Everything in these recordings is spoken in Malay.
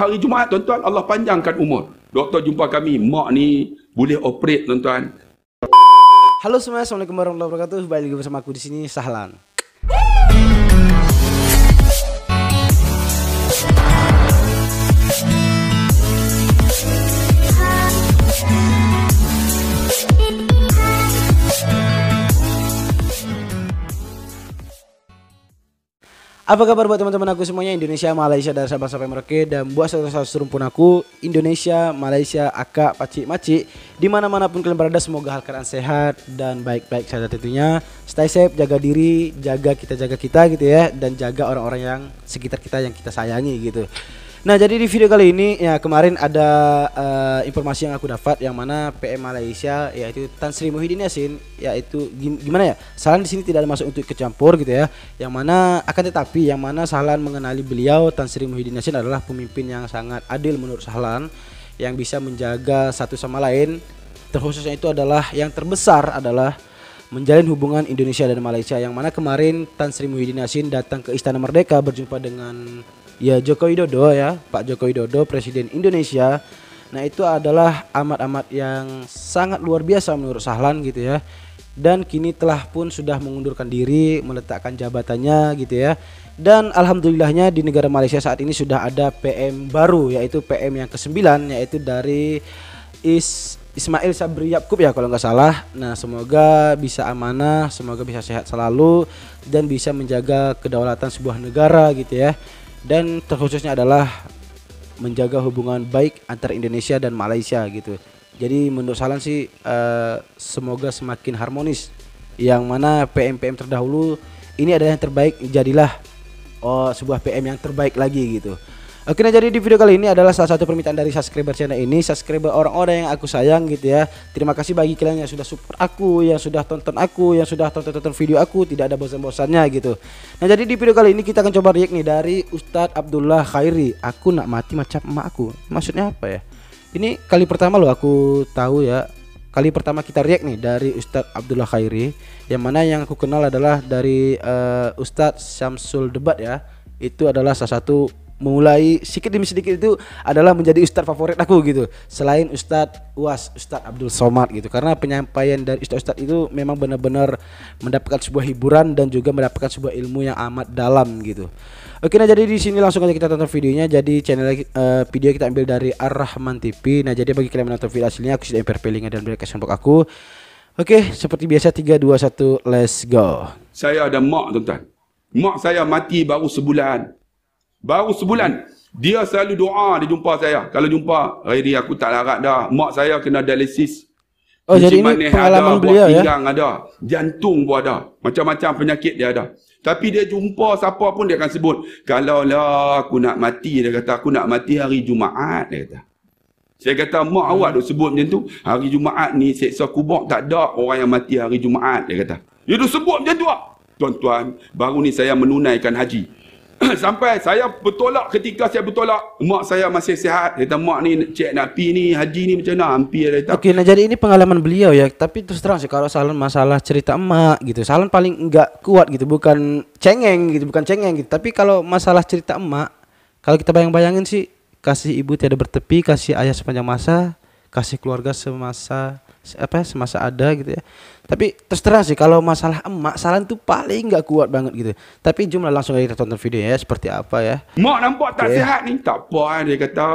Hari Jumaat tuan-tuan Allah panjangkan umur. Doktor jumpa kami, mak ni boleh operate tuan-tuan. Halo semua, Assalamualaikum warahmatullahi wabarakatuh. Balik lagi bersama aku di sini Sahlan. Apa kabar buat teman-teman aku semuanya Indonesia, Malaysia, dan Sabang sampai Merauke Dan buat saudara-saudara serumpun aku Indonesia, Malaysia, Akak, Paci, macik dimana pun kalian berada Semoga hal kalian sehat dan baik-baik saja tentunya Stay safe, jaga diri Jaga kita, jaga kita gitu ya Dan jaga orang-orang yang sekitar kita yang kita sayangi gitu Nah, jadi di video kali ini ya kemarin ada uh, informasi yang aku dapat yang mana PM Malaysia yaitu Tan Sri Muhyiddin Yassin yaitu gimana ya? Salan di sini tidak masuk untuk kecampur gitu ya. Yang mana akan tetapi yang mana Salan mengenali beliau Tan Sri Muhyiddin Yassin adalah pemimpin yang sangat adil menurut Salan yang bisa menjaga satu sama lain. Terkhususnya itu adalah yang terbesar adalah menjalin hubungan Indonesia dan Malaysia yang mana kemarin Tan Sri Muhyiddin Yassin datang ke Istana Merdeka berjumpa dengan ya Joko Widodo ya Pak Joko Widodo Presiden Indonesia nah itu adalah amat-amat yang sangat luar biasa menurut Sahlan gitu ya dan kini telah pun sudah mengundurkan diri meletakkan jabatannya gitu ya dan alhamdulillahnya di negara Malaysia saat ini sudah ada PM baru yaitu PM yang ke-9 yaitu dari Is Ismail Sabri Yakub ya kalau nggak salah. Nah semoga bisa amanah, semoga bisa sehat selalu dan bisa menjaga kedaulatan sebuah negara gitu ya dan terkhususnya adalah menjaga hubungan baik antar Indonesia dan Malaysia gitu. Jadi menurut Salan sih uh, semoga semakin harmonis. Yang mana PM-PM terdahulu ini adalah yang terbaik jadilah oh, sebuah PM yang terbaik lagi gitu. Oke nah jadi di video kali ini adalah salah satu permintaan dari subscriber channel ini Subscriber orang-orang yang aku sayang gitu ya Terima kasih bagi kalian yang sudah support aku Yang sudah tonton aku Yang sudah tonton-tonton video aku Tidak ada bosan-bosannya gitu Nah jadi di video kali ini kita akan coba react nih dari Ustadz Abdullah Khairi Aku nak mati macam emak aku Maksudnya apa ya Ini kali pertama loh aku tahu ya Kali pertama kita react nih dari Ustadz Abdullah Khairi Yang mana yang aku kenal adalah dari uh, Ustadz Syamsul Debat ya itu adalah salah satu mulai sedikit demi sedikit itu adalah menjadi ustadz favorit aku gitu selain ustadz uas ustadz Abdul Somad gitu karena penyampaian dari ustadz-ustadz itu memang benar-benar mendapatkan sebuah hiburan dan juga mendapatkan sebuah ilmu yang amat dalam gitu oke nah jadi di sini langsung aja kita tonton videonya jadi channel uh, video kita ambil dari Ar Rahman TV nah jadi bagi kalian menonton video aslinya aku sudah impar linknya dan description box aku Oke, seperti biasa 3 2 1 let's go. Saya ada mak tuan-tuan. Mak saya mati baru sebulan. Baru sebulan dia selalu doa dia jumpa saya. Kalau jumpa, hari eh, "Ready aku tak larat dah. Mak saya kena dialisis." Oh, Cuci jadi ini pengalaman ada, beliau ya. Pinggang ada, jantung pun ada. Macam-macam penyakit dia ada. Tapi dia jumpa siapa pun dia akan sebut, "Kalau lah aku nak mati," dia kata, "Aku nak mati hari Jumaat," dia kata. Saya kata, "Mak hmm. awak duk sebut macam tu. Hari Jumaat ni seksa kubur tak ada orang yang mati hari Jumaat," dia kata. Dia duk sebut macam tu. Ah. Tuan-tuan, baru ni saya menunaikan haji. sampai saya bertolak ketika saya bertolak mak saya masih sihat kata mak ni cek nak pi ni haji ni macam mana hampir dia okey nah jadi ini pengalaman beliau ya tapi terus terang sih kalau salah masalah cerita emak gitu salah paling enggak kuat gitu bukan cengeng gitu bukan cengeng gitu tapi kalau masalah cerita emak kalau kita bayang-bayangin sih kasih ibu tiada bertepi kasih ayah sepanjang masa kasih keluarga semasa apa ya, semasa ada gitu ya tapi terserah sih kalau masalah emak salah itu paling enggak kuat banget gitu tapi jumlah langsung aja kita tonton video ya seperti apa ya mak nampak tak okay. sihat ni tak apa kan dia kata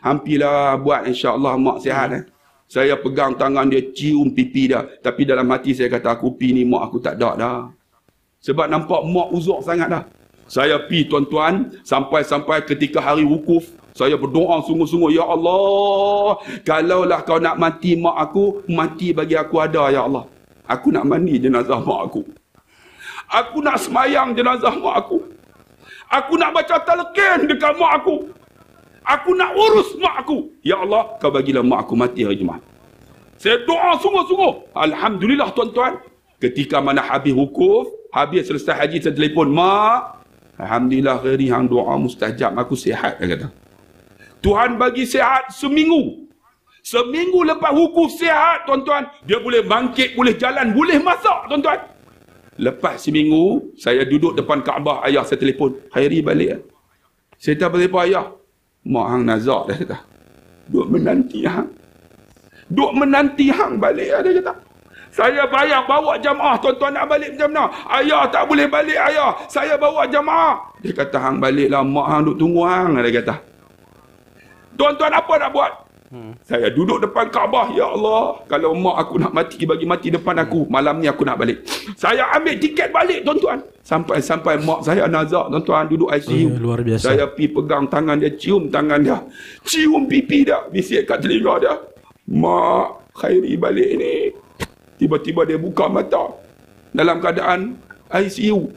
hampirlah buat insyaallah mak sihat eh. saya pegang tangan dia cium pipi dia tapi dalam hati saya kata aku pi ni mak aku tak ada dah sebab nampak mak uzur sangat dah saya pi tuan-tuan sampai-sampai ketika hari wukuf saya berdoa sungguh-sungguh Ya Allah Kalaulah kau nak mati mak aku Mati bagi aku ada Ya Allah Aku nak mandi jenazah mak aku Aku nak semayang jenazah mak aku Aku nak baca talqin dekat mak aku Aku nak urus mak aku Ya Allah kau bagilah mak aku mati hari jumaat Saya doa sungguh-sungguh Alhamdulillah tuan-tuan Ketika mana habis hukuf Habis selesai haji saya telefon Mak Alhamdulillah hari yang doa mustajab Aku sihat dia kata Tuhan bagi sihat seminggu. Seminggu lepas hukum sihat, tuan-tuan, dia boleh bangkit, boleh jalan, boleh masak, tuan-tuan. Lepas seminggu, saya duduk depan Kaabah, ayah saya telefon. Hairi balik. Ya. Saya tak boleh ayah. Mak hang nazak dah kata. Duk menanti hang. Duk menanti hang balik ada ya, kata. Saya bayar bawa jamaah tuan-tuan nak balik macam mana. Ayah tak boleh balik ayah. Saya bawa jamaah. Dia kata hang baliklah mak hang duk tunggu hang. Dia kata. Tuan-tuan apa nak buat? Hmm. Saya duduk depan Kaabah, ya Allah. Kalau mak aku nak mati, bagi mati depan aku. Malam ni aku nak balik. Saya ambil tiket balik, tuan-tuan. Sampai sampai mak saya nazak, tuan-tuan duduk ICU. Hmm, oh, ya, luar biasa. Saya pi pegang tangan dia, cium tangan dia. Cium pipi dia, bisik kat telinga dia. Mak Khairi balik ni. Tiba-tiba dia buka mata. Dalam keadaan ICU.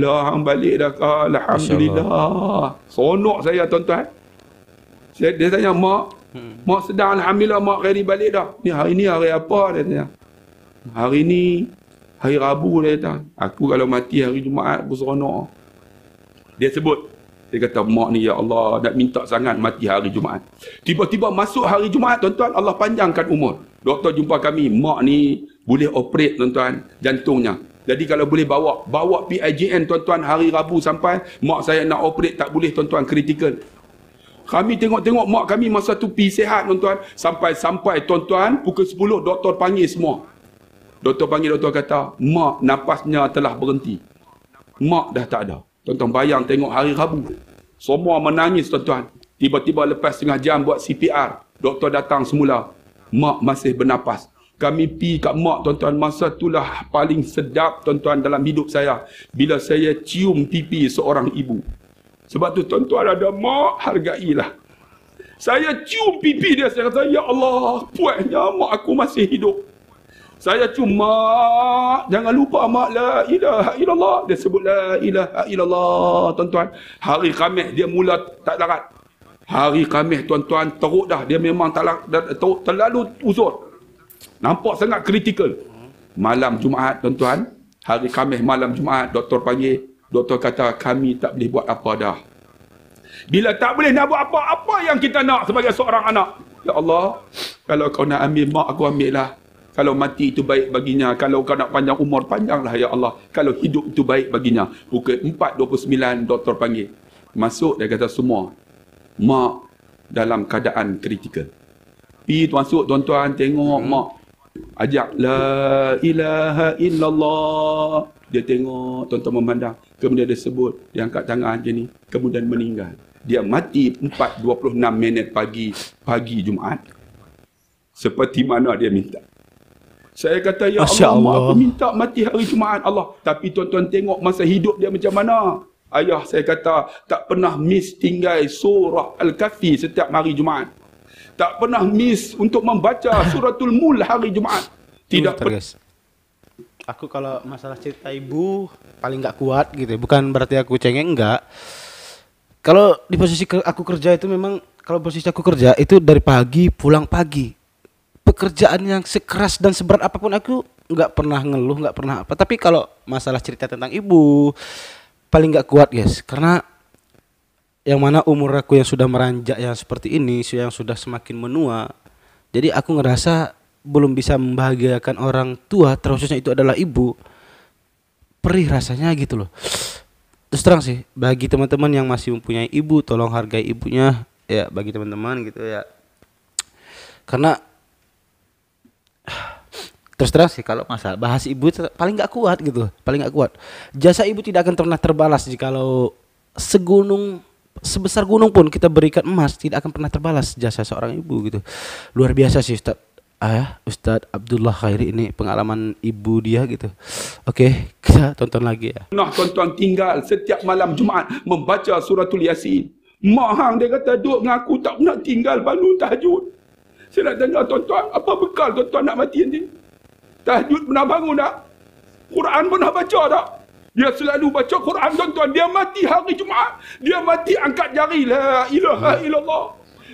Lah, balik dah. Alhamdulillah. Sonok saya, tuan-tuan. Saya, dia tanya, mak, hmm. mak sedang Alhamdulillah, mak ready balik dah. Ni hari ni hari apa? Dia tanya. Hari ni, hari Rabu dia kata. Aku kalau mati hari Jumaat, aku seronok. Dia sebut. Dia kata, mak ni ya Allah, nak minta sangat mati hari Jumaat. Tiba-tiba masuk hari Jumaat, tuan-tuan, Allah panjangkan umur. Doktor jumpa kami, mak ni boleh operate, tuan-tuan, jantungnya. Jadi kalau boleh bawa, bawa PIJN tuan-tuan hari Rabu sampai mak saya nak operate tak boleh tuan-tuan kritikal. Kami tengok-tengok mak kami masa tu pi sihat tuan-tuan. Sampai-sampai tuan-tuan pukul 10 doktor panggil semua. Doktor panggil doktor kata, mak nafasnya telah berhenti. Mak dah tak ada. Tuan-tuan bayang tengok hari Rabu. Semua menangis tuan-tuan. Tiba-tiba lepas setengah jam buat CPR. Doktor datang semula. Mak masih bernafas. Kami pi kat mak tuan-tuan. Masa itulah paling sedap tuan-tuan dalam hidup saya. Bila saya cium pipi seorang ibu. Sebab tu tuan-tuan ada mak hargailah. Saya cium pipi dia saya kata ya Allah puasnya mak aku masih hidup. Saya cuma jangan lupa mak la ilaha illallah dia sebut la ilaha illallah tuan-tuan. Hari Khamis dia mula tak larat. Hari Khamis tuan-tuan teruk dah dia memang tak teruk terlalu usut. Nampak sangat kritikal. Malam Jumaat tuan-tuan, hari Khamis malam Jumaat doktor panggil Doktor kata kami tak boleh buat apa dah. Bila tak boleh nak buat apa, apa yang kita nak sebagai seorang anak? Ya Allah, kalau kau nak ambil mak aku ambil lah. Kalau mati itu baik baginya. Kalau kau nak panjang umur, panjanglah ya Allah. Kalau hidup itu baik baginya. Pukul 4.29, doktor panggil. Masuk, dia kata semua. Mak dalam keadaan kritikal. Pergi masuk, tuan-tuan tengok hmm. mak ajak la ilaha illallah dia tengok tuan-tuan memandang kemudian dia sebut dia angkat tangan macam ni kemudian meninggal dia mati 4.26 minit pagi pagi Jumaat seperti mana dia minta saya kata ya Allah, Allah. aku minta mati hari Jumaat Allah tapi tuan-tuan tengok masa hidup dia macam mana ayah saya kata tak pernah miss tinggal surah al-kahfi setiap hari Jumaat tak pernah miss untuk membaca suratul mul hari Jumaat. Tidak uh, pernah. Aku kalau masalah cerita ibu paling nggak kuat gitu. Bukan berarti aku cengeng enggak. Kalau di posisi aku kerja itu memang kalau posisi aku kerja itu dari pagi pulang pagi. Pekerjaan yang sekeras dan seberat apapun aku nggak pernah ngeluh nggak pernah apa. Tapi kalau masalah cerita tentang ibu paling nggak kuat guys. Karena yang mana umur aku yang sudah meranjak yang seperti ini yang sudah semakin menua jadi aku ngerasa belum bisa membahagiakan orang tua terususnya itu adalah ibu perih rasanya gitu loh terus terang sih bagi teman-teman yang masih mempunyai ibu tolong hargai ibunya ya bagi teman-teman gitu ya karena terus terang sih kalau masalah bahas ibu paling nggak kuat gitu paling nggak kuat jasa ibu tidak akan pernah terbalas kalau segunung sebesar gunung pun kita berikan emas tidak akan pernah terbalas jasa seorang ibu gitu. Luar biasa sih Ustaz. Ah, ya, Ustaz Abdullah Khairi ini pengalaman ibu dia gitu. Oke, okay, kita tonton lagi ya. Nah, tuan tinggal setiap malam Jumaat membaca suratul Yasin. Mak hang dia kata duk dengan aku tak nak tinggal bangun tahajud. Saya nak tanya tuan apa bekal tuan nak mati nanti? Tahajud pernah bangun tak? Quran pernah baca tak? dia selalu baca Quran tuan-tuan dia mati hari Jumaat dia mati angkat jari la ilaha hmm. illallah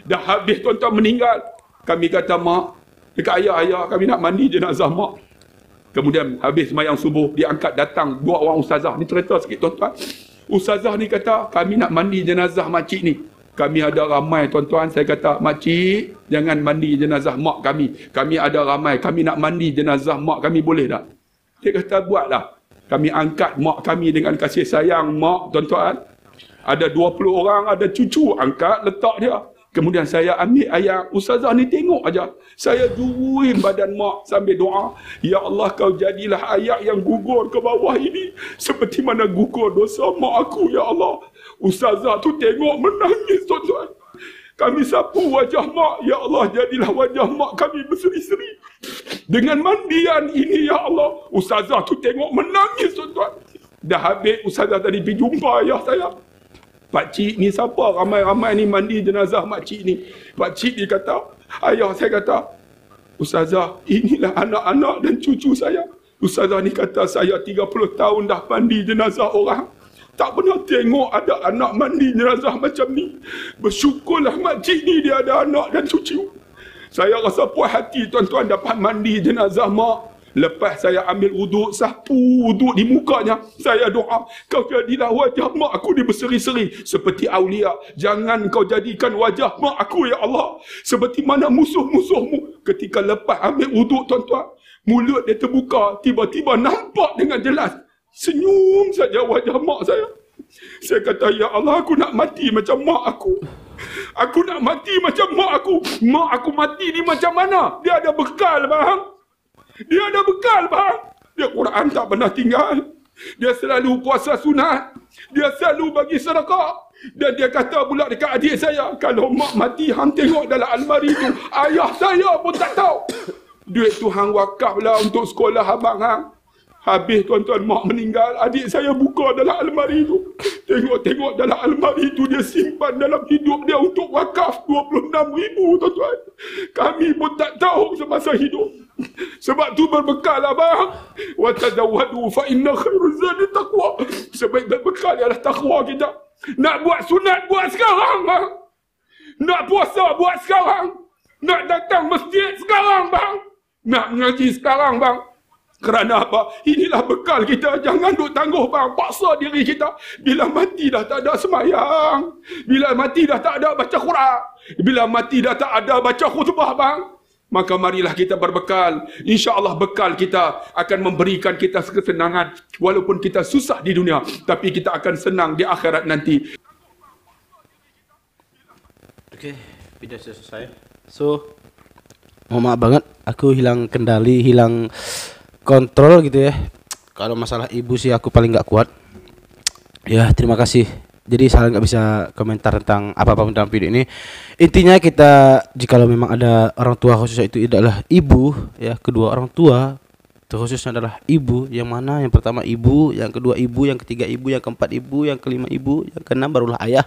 dah habis tuan-tuan meninggal kami kata mak dekat ayah-ayah kami nak mandi jenazah mak kemudian habis semayang subuh dia angkat datang dua orang ustazah ni cerita sikit tuan-tuan ustazah ni kata kami nak mandi jenazah makcik ni kami ada ramai tuan-tuan saya kata makcik jangan mandi jenazah mak kami kami ada ramai kami nak mandi jenazah mak kami boleh tak dia kata buatlah kami angkat mak kami dengan kasih sayang mak tuan-tuan. Ada 20 orang, ada cucu angkat letak dia. Kemudian saya ambil ayat Ustazah ni tengok aja. Saya juruin badan mak sambil doa. Ya Allah kau jadilah ayat yang gugur ke bawah ini. Seperti mana gugur dosa mak aku ya Allah. Ustazah tu tengok menangis tuan-tuan. Kami sapu wajah mak, Ya Allah, jadilah wajah mak kami berseri-seri. Dengan mandian ini, Ya Allah. Ustazah tu tengok menangis, tuan-tuan. Dah habis Ustazah tadi pergi jumpa, ayah saya. Pakcik ni siapa? Ramai-ramai ni mandi jenazah makcik ni. Pakcik ni kata, Ayah saya kata, Ustazah, inilah anak-anak dan cucu saya. Ustazah ni kata, saya 30 tahun dah mandi jenazah orang tak pernah tengok ada anak mandi jenazah macam ni. Bersyukurlah makcik ni dia ada anak dan cucu. Saya rasa puas hati tuan-tuan dapat mandi jenazah mak. Lepas saya ambil uduk, sapu uduk di mukanya. Saya doa, kau jadilah wajah mak aku di berseri-seri. Seperti Aulia, jangan kau jadikan wajah mak aku, Ya Allah. Seperti mana musuh-musuhmu ketika lepas ambil uduk, tuan-tuan. Mulut dia terbuka, tiba-tiba nampak dengan jelas. Senyum saja wajah mak saya. Saya kata, Ya Allah, aku nak mati macam mak aku. Aku nak mati macam mak aku. Mak aku mati ni macam mana? Dia ada bekal, bang. Dia ada bekal, bang. Dia Quran tak pernah tinggal. Dia selalu puasa sunat. Dia selalu bagi serakak. Dan dia kata pula dekat adik saya, kalau mak mati, hang tengok dalam almari tu. Ayah saya pun tak tahu. Duit tu hang wakaf lah untuk sekolah abang, hang. Habis tuan-tuan mak meninggal, adik saya buka dalam almari itu. Tengok-tengok dalam almari itu dia simpan dalam hidup dia untuk wakaf 26 ribu tuan-tuan. Kami pun tak tahu semasa hidup. Sebab tu berbekal abang. Wa tazawadu fa inna khairu taqwa. Sebab berbekal ialah taqwa kita. Nak buat sunat buat sekarang bang. Nak puasa buat sekarang. Nak datang masjid sekarang bang. Nak mengaji sekarang bang. Kerana apa? Inilah bekal kita. Jangan duk tangguh bang. Paksa diri kita. Bila mati dah tak ada semayang. Bila mati dah tak ada baca Quran. Bila mati dah tak ada baca khutbah bang. Maka marilah kita berbekal. Insya Allah bekal kita akan memberikan kita kesenangan. Walaupun kita susah di dunia. Tapi kita akan senang di akhirat nanti. Okay. Video saya selesai. So. Mohon maaf banget. Aku hilang kendali. Hilang... kontrol gitu ya kalau masalah ibu sih aku paling nggak kuat ya terima kasih jadi saya nggak bisa komentar tentang apa apa tentang video ini intinya kita jika memang ada orang tua khususnya itu adalah ibu ya kedua orang tua khususnya adalah ibu yang mana yang pertama ibu yang kedua ibu yang ketiga ibu yang keempat ibu yang kelima ibu yang keenam barulah ayah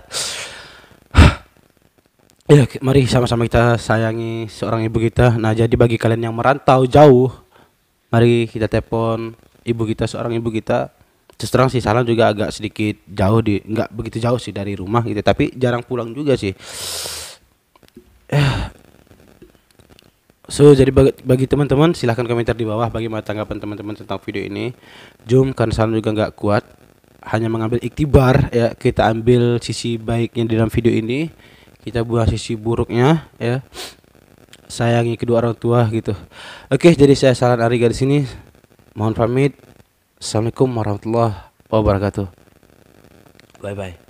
ya mari sama-sama kita sayangi seorang ibu kita nah jadi bagi kalian yang merantau jauh mari kita telepon ibu kita seorang ibu kita terus terang sih Salam juga agak sedikit jauh di nggak begitu jauh sih dari rumah gitu tapi jarang pulang juga sih So jadi bagi, bagi teman-teman silahkan komentar di bawah bagaimana tanggapan teman-teman tentang video ini. Jom karena Salam juga nggak kuat hanya mengambil iktibar ya kita ambil sisi baiknya di dalam video ini kita buat sisi buruknya ya sayangi kedua orang tua gitu. Oke, jadi saya Salan Ariga di sini. Mohon pamit. Assalamualaikum warahmatullahi wabarakatuh. Bye bye.